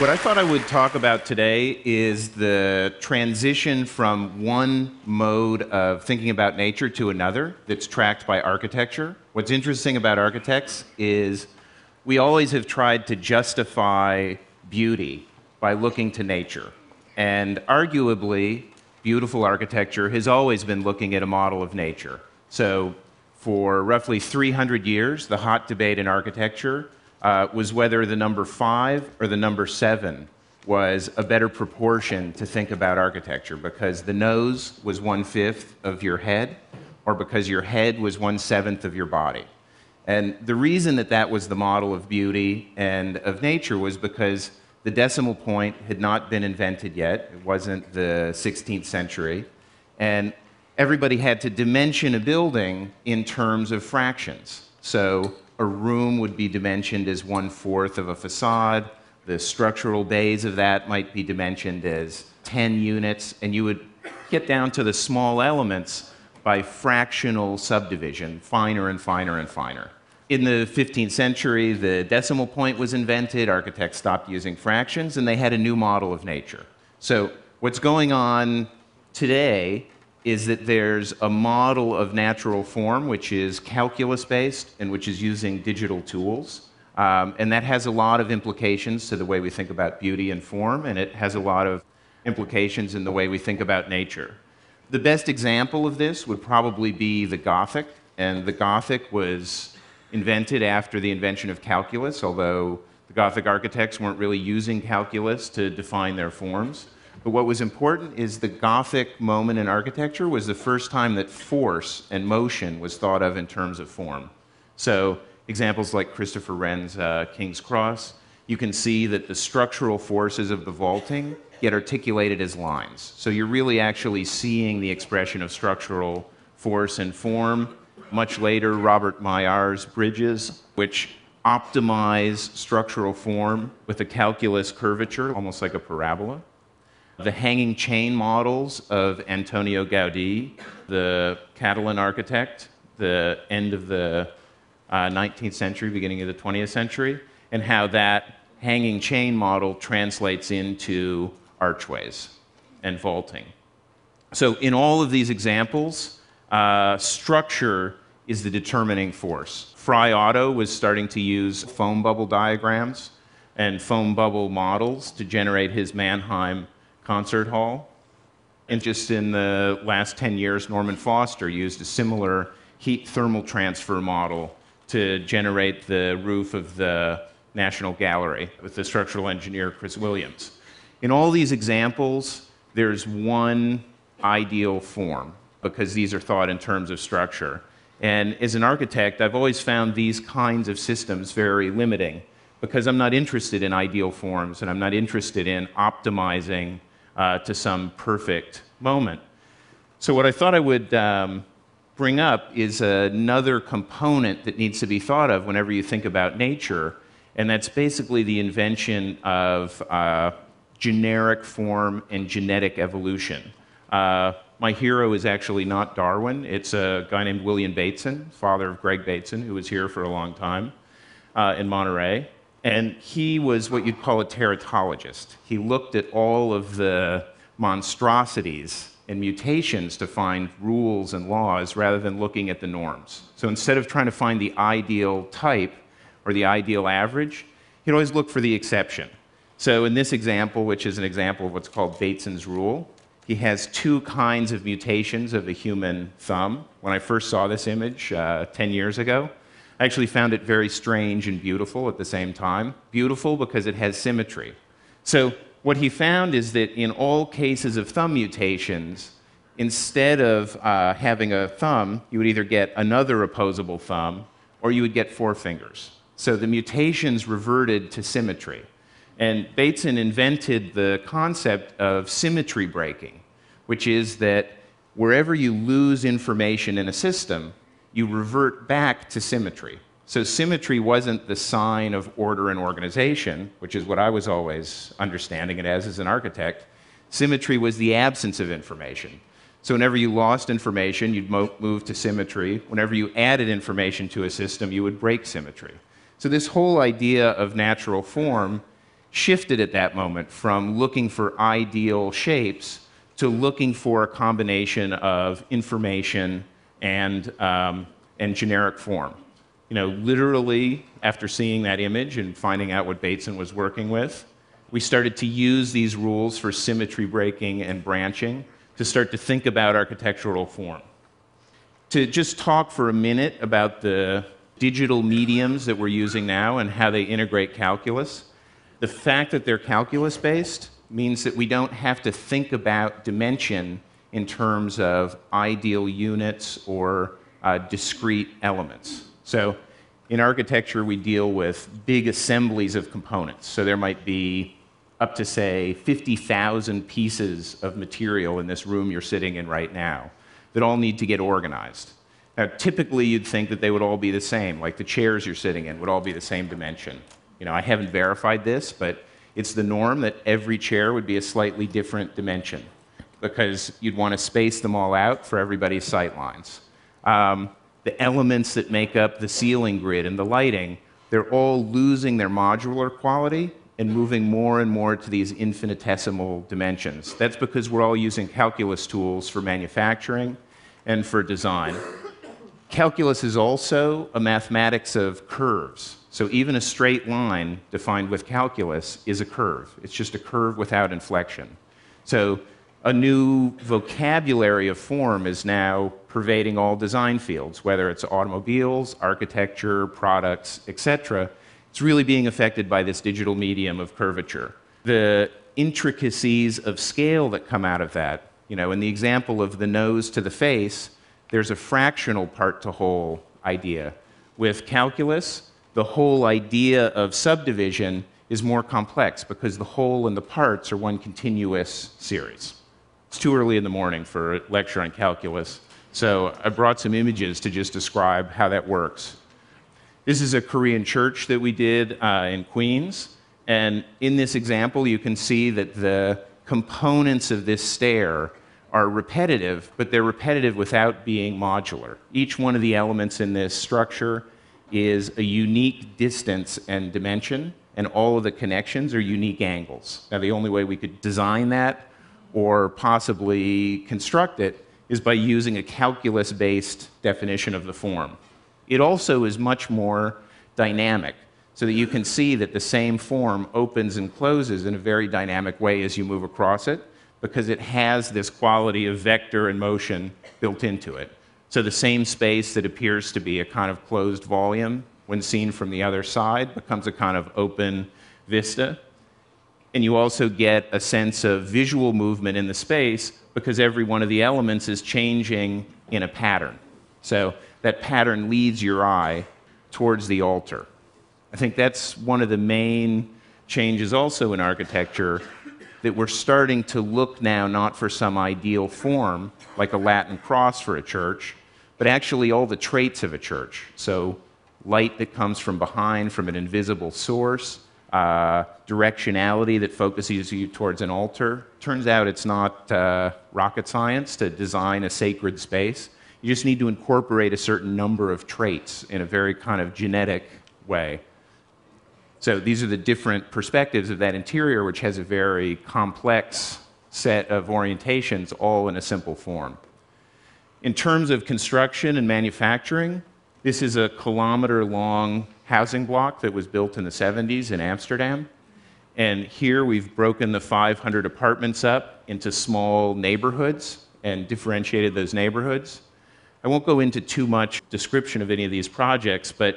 What I thought I would talk about today is the transition from one mode of thinking about nature to another that's tracked by architecture. What's interesting about architects is we always have tried to justify beauty by looking to nature. And arguably, beautiful architecture has always been looking at a model of nature. So, for roughly 300 years, the hot debate in architecture uh, was whether the number five or the number seven was a better proportion to think about architecture because the nose was one fifth of your head, or because your head was one seventh of your body. And the reason that that was the model of beauty and of nature was because the decimal point had not been invented yet, it wasn't the 16th century, and everybody had to dimension a building in terms of fractions. So a room would be dimensioned as one fourth of a facade. The structural bays of that might be dimensioned as 10 units, and you would get down to the small elements by fractional subdivision, finer and finer and finer. In the 15th century, the decimal point was invented, architects stopped using fractions, and they had a new model of nature. So, what's going on today is that there's a model of natural form which is calculus based and which is using digital tools. Um, and that has a lot of implications to the way we think about beauty and form, and it has a lot of implications in the way we think about nature. The best example of this would probably be the Gothic, and the Gothic was invented after the invention of calculus, although the Gothic architects weren't really using calculus to define their forms. But what was important is the Gothic moment in architecture was the first time that force and motion was thought of in terms of form. So examples like Christopher Wren's uh, King's Cross, you can see that the structural forces of the vaulting get articulated as lines. So you're really actually seeing the expression of structural force and form. Much later, Robert Maillard's bridges, which optimize structural form with a calculus curvature, almost like a parabola the hanging chain models of Antonio Gaudi, the Catalan architect, the end of the uh, 19th century, beginning of the 20th century, and how that hanging chain model translates into archways and vaulting. So, in all of these examples, uh, structure is the determining force. Fry Otto was starting to use foam bubble diagrams and foam bubble models to generate his Mannheim concert hall. And just in the last 10 years, Norman Foster used a similar heat thermal transfer model to generate the roof of the National Gallery with the structural engineer Chris Williams. In all these examples, there's one ideal form because these are thought in terms of structure. And as an architect, I've always found these kinds of systems very limiting because I'm not interested in ideal forms and I'm not interested in optimizing uh, to some perfect moment. So, what I thought I would um, bring up is another component that needs to be thought of whenever you think about nature, and that's basically the invention of uh, generic form and genetic evolution. Uh, my hero is actually not Darwin, it's a guy named William Bateson, father of Greg Bateson, who was here for a long time uh, in Monterey. And he was what you'd call a teratologist. He looked at all of the monstrosities and mutations to find rules and laws rather than looking at the norms. So instead of trying to find the ideal type or the ideal average, he'd always look for the exception. So in this example, which is an example of what's called Bateson's rule, he has two kinds of mutations of a human thumb. When I first saw this image uh, 10 years ago, I actually found it very strange and beautiful at the same time. Beautiful because it has symmetry. So, what he found is that in all cases of thumb mutations, instead of uh, having a thumb, you would either get another opposable thumb or you would get four fingers. So the mutations reverted to symmetry. And Bateson invented the concept of symmetry breaking, which is that wherever you lose information in a system, you revert back to symmetry. So symmetry wasn't the sign of order and organization, which is what I was always understanding it as as an architect. Symmetry was the absence of information. So whenever you lost information, you'd mo- move to symmetry. Whenever you added information to a system, you would break symmetry. So this whole idea of natural form shifted at that moment from looking for ideal shapes to looking for a combination of information and, um, and generic form. You know, literally, after seeing that image and finding out what Bateson was working with, we started to use these rules for symmetry breaking and branching to start to think about architectural form. To just talk for a minute about the digital mediums that we're using now and how they integrate calculus, the fact that they're calculus based means that we don't have to think about dimension in terms of ideal units or uh, discrete elements. So in architecture, we deal with big assemblies of components. So there might be up to, say, 50,000 pieces of material in this room you're sitting in right now that all need to get organized. Now, typically, you'd think that they would all be the same, like the chairs you're sitting in would all be the same dimension. You know, I haven't verified this, but it's the norm that every chair would be a slightly different dimension because you'd want to space them all out for everybody's sight lines. Um, the elements that make up the ceiling grid and the lighting, they're all losing their modular quality and moving more and more to these infinitesimal dimensions. That's because we're all using calculus tools for manufacturing and for design. calculus is also a mathematics of curves. So even a straight line defined with calculus is a curve. It's just a curve without inflection. So a new vocabulary of form is now pervading all design fields, whether it's automobiles, architecture, products, etc. It's really being affected by this digital medium of curvature. The intricacies of scale that come out of that, you know, in the example of the nose to the face, there's a fractional part to whole idea. With calculus, the whole idea of subdivision is more complex because the whole and the parts are one continuous series. It's too early in the morning for a lecture on calculus, so I brought some images to just describe how that works. This is a Korean church that we did uh, in Queens, and in this example, you can see that the components of this stair are repetitive, but they're repetitive without being modular. Each one of the elements in this structure is a unique distance and dimension, and all of the connections are unique angles. Now, the only way we could design that or possibly construct it is by using a calculus based definition of the form. It also is much more dynamic so that you can see that the same form opens and closes in a very dynamic way as you move across it because it has this quality of vector and motion built into it. So the same space that appears to be a kind of closed volume when seen from the other side becomes a kind of open vista and you also get a sense of visual movement in the space because every one of the elements is changing in a pattern. So that pattern leads your eye towards the altar. I think that's one of the main changes also in architecture that we're starting to look now not for some ideal form, like a Latin cross for a church, but actually all the traits of a church. So light that comes from behind, from an invisible source uh, directionality that focuses you towards an altar. Turns out it's not uh, rocket science to design a sacred space. You just need to incorporate a certain number of traits in a very kind of genetic way. So these are the different perspectives of that interior, which has a very complex set of orientations, all in a simple form. In terms of construction and manufacturing, this is a kilometer long housing block that was built in the 70s in Amsterdam. And here we've broken the 500 apartments up into small neighborhoods and differentiated those neighborhoods. I won't go into too much description of any of these projects, but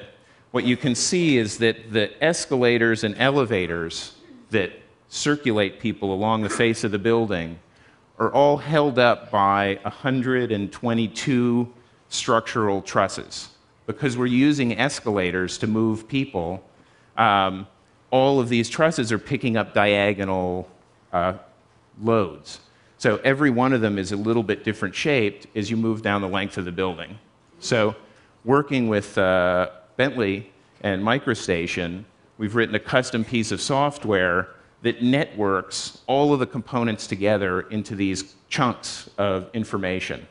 what you can see is that the escalators and elevators that circulate people along the face of the building are all held up by 122 structural trusses because we're using escalators to move people, um, all of these trusses are picking up diagonal uh, loads. So every one of them is a little bit different shaped as you move down the length of the building. So working with uh, Bentley and MicroStation, we've written a custom piece of software that networks all of the components together into these chunks of information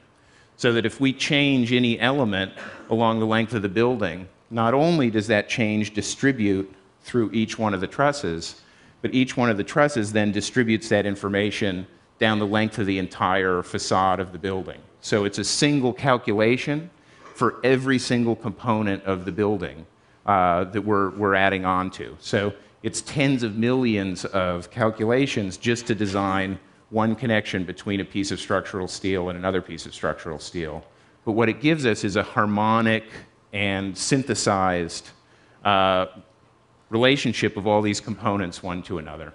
so that if we change any element along the length of the building, not only does that change distribute through each one of the trusses, but each one of the trusses then distributes that information down the length of the entire facade of the building. So it's a single calculation for every single component of the building uh, that we're, we're adding on to. So it's tens of millions of calculations just to design one connection between a piece of structural steel and another piece of structural steel. But what it gives us is a harmonic and synthesized uh, relationship of all these components one to another.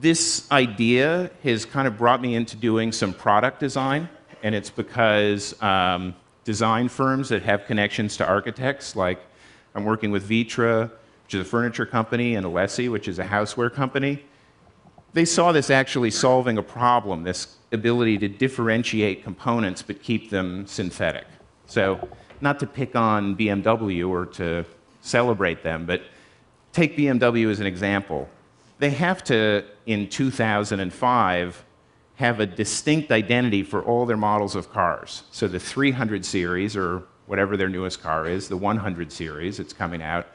This idea has kind of brought me into doing some product design, and it's because um, design firms that have connections to architects, like I'm working with Vitra, which is a furniture company, and Alessi, which is a houseware company they saw this actually solving a problem, this ability to differentiate components but keep them synthetic. So, not to pick on BMW or to celebrate them, but take BMW as an example. They have to, in 2005, have a distinct identity for all their models of cars. So the 300 series, or whatever their newest car is, the 100 series, it's coming out,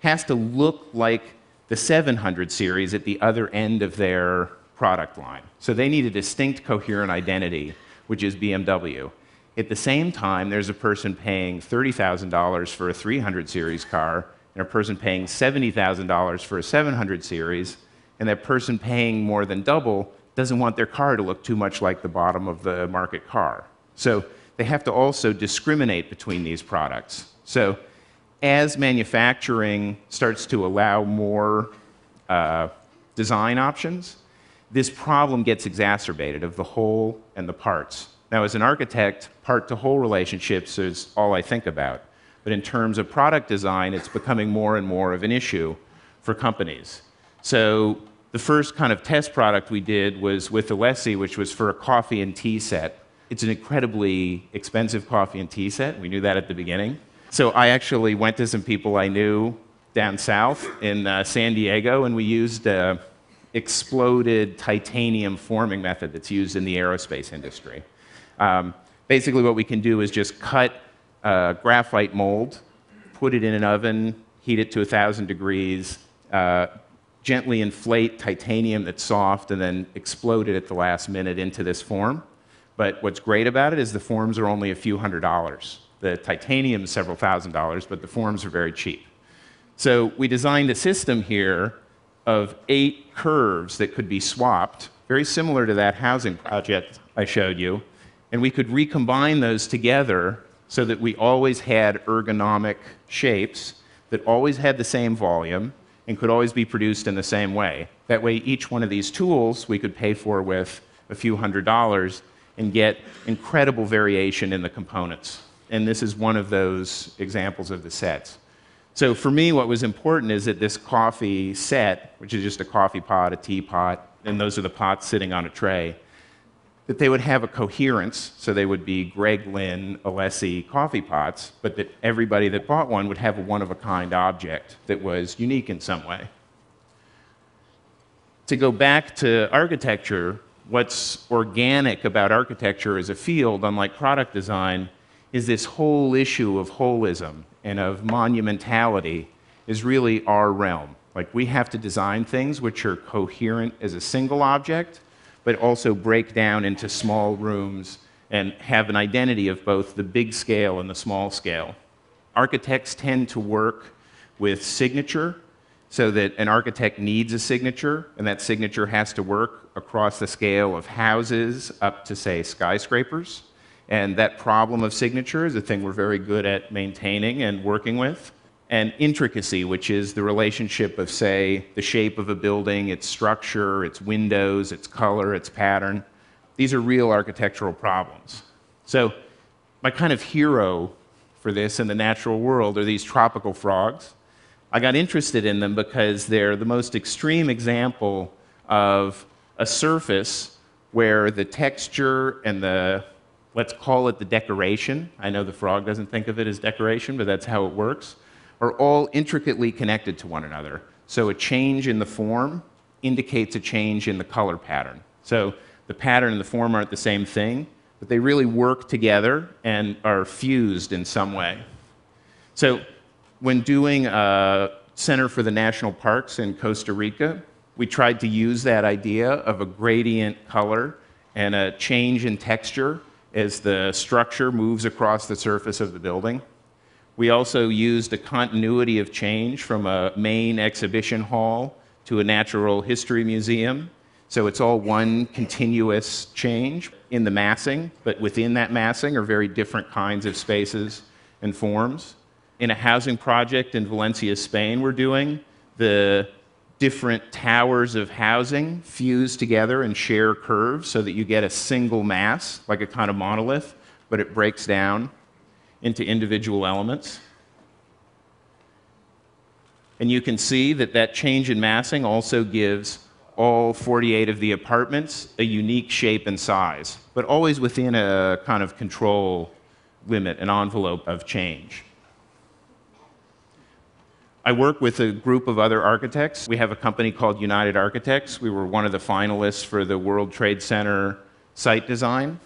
has to look like the 700 series at the other end of their product line. So they need a distinct, coherent identity, which is BMW. At the same time, there's a person paying $30,000 for a 300 series car, and a person paying $70,000 for a 700 series, and that person paying more than double doesn't want their car to look too much like the bottom of the market car. So they have to also discriminate between these products. So as manufacturing starts to allow more uh, design options, this problem gets exacerbated of the whole and the parts. Now, as an architect, part to whole relationships is all I think about. But in terms of product design, it's becoming more and more of an issue for companies. So, the first kind of test product we did was with Alessi, which was for a coffee and tea set. It's an incredibly expensive coffee and tea set. We knew that at the beginning. So I actually went to some people I knew down south in uh, San Diego, and we used an exploded titanium forming method that's used in the aerospace industry. Um, basically, what we can do is just cut a uh, graphite mold, put it in an oven, heat it to 1,000 degrees, uh, gently inflate titanium that's soft, and then explode it at the last minute into this form. But what's great about it is the forms are only a few hundred dollars. The titanium is several thousand dollars, but the forms are very cheap. So we designed a system here of eight curves that could be swapped, very similar to that housing project I showed you. And we could recombine those together so that we always had ergonomic shapes that always had the same volume and could always be produced in the same way. That way, each one of these tools we could pay for with a few hundred dollars and get incredible variation in the components and this is one of those examples of the sets. So for me, what was important is that this coffee set, which is just a coffee pot, a teapot, and those are the pots sitting on a tray, that they would have a coherence, so they would be Greg Lynn, Alessi coffee pots, but that everybody that bought one would have a one of a kind object that was unique in some way. To go back to architecture, what's organic about architecture as a field, unlike product design, is this whole issue of holism and of monumentality is really our realm. Like we have to design things which are coherent as a single object, but also break down into small rooms and have an identity of both the big scale and the small scale. Architects tend to work with signature so that an architect needs a signature, and that signature has to work across the scale of houses up to, say, skyscrapers. And that problem of signature is a thing we're very good at maintaining and working with. And intricacy, which is the relationship of, say, the shape of a building, its structure, its windows, its color, its pattern. These are real architectural problems. So, my kind of hero for this in the natural world are these tropical frogs. I got interested in them because they're the most extreme example of a surface where the texture and the let's call it the decoration. I know the frog doesn't think of it as decoration, but that's how it works, are all intricately connected to one another. So a change in the form indicates a change in the color pattern. So the pattern and the form aren't the same thing, but they really work together and are fused in some way. So when doing a uh, Center for the National Parks in Costa Rica, we tried to use that idea of a gradient color and a change in texture as the structure moves across the surface of the building. We also used a continuity of change from a main exhibition hall to a natural history museum. So it's all one continuous change in the massing, but within that massing are very different kinds of spaces and forms. In a housing project in Valencia, Spain, we're doing, the different towers of housing fuse together and share curves so that you get a single mass, like a kind of monolith, but it breaks down into individual elements. And you can see that that change in massing also gives all 48 of the apartments a unique shape and size, but always within a kind of control limit, an envelope of change. I work with a group of other architects. We have a company called United Architects. We were one of the finalists for the World Trade Center site design.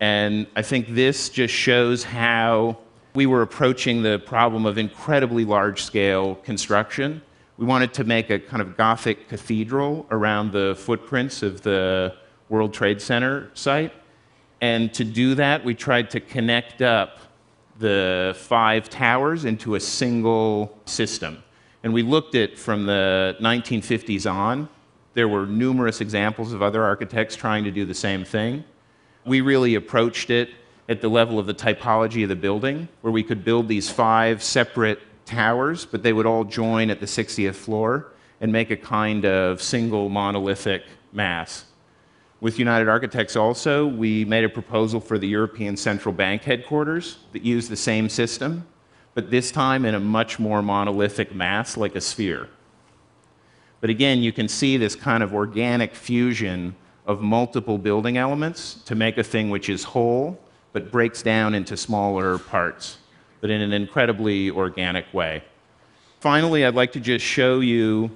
And I think this just shows how we were approaching the problem of incredibly large scale construction. We wanted to make a kind of Gothic cathedral around the footprints of the World Trade Center site. And to do that, we tried to connect up the five towers into a single system. And we looked at from the 1950s on, there were numerous examples of other architects trying to do the same thing. We really approached it at the level of the typology of the building, where we could build these five separate towers, but they would all join at the 60th floor and make a kind of single monolithic mass. With United Architects also, we made a proposal for the European Central Bank headquarters that used the same system, but this time in a much more monolithic mass like a sphere. But again, you can see this kind of organic fusion of multiple building elements to make a thing which is whole but breaks down into smaller parts, but in an incredibly organic way. Finally, I'd like to just show you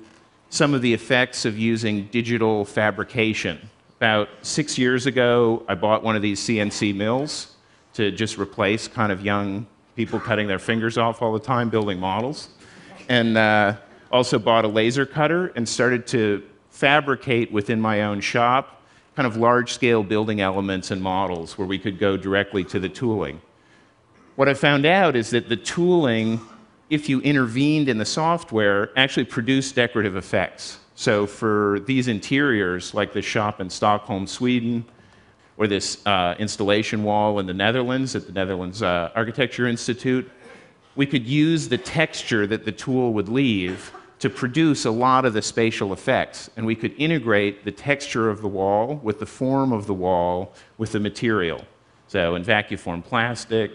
some of the effects of using digital fabrication. About six years ago, I bought one of these CNC mills to just replace kind of young people cutting their fingers off all the time building models. And uh, also bought a laser cutter and started to fabricate within my own shop kind of large scale building elements and models where we could go directly to the tooling. What I found out is that the tooling, if you intervened in the software, actually produced decorative effects. So for these interiors, like this shop in Stockholm, Sweden, or this uh, installation wall in the Netherlands at the Netherlands uh, Architecture Institute, we could use the texture that the tool would leave to produce a lot of the spatial effects. And we could integrate the texture of the wall with the form of the wall with the material. So in vacuform plastic,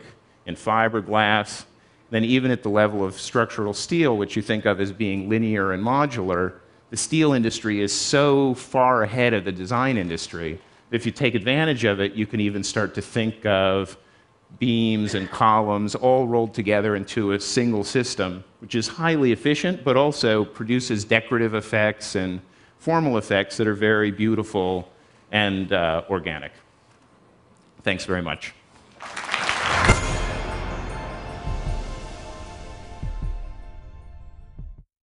in fiberglass, then even at the level of structural steel, which you think of as being linear and modular, the steel industry is so far ahead of the design industry that if you take advantage of it, you can even start to think of beams and columns all rolled together into a single system, which is highly efficient but also produces decorative effects and formal effects that are very beautiful and uh, organic. Thanks very much.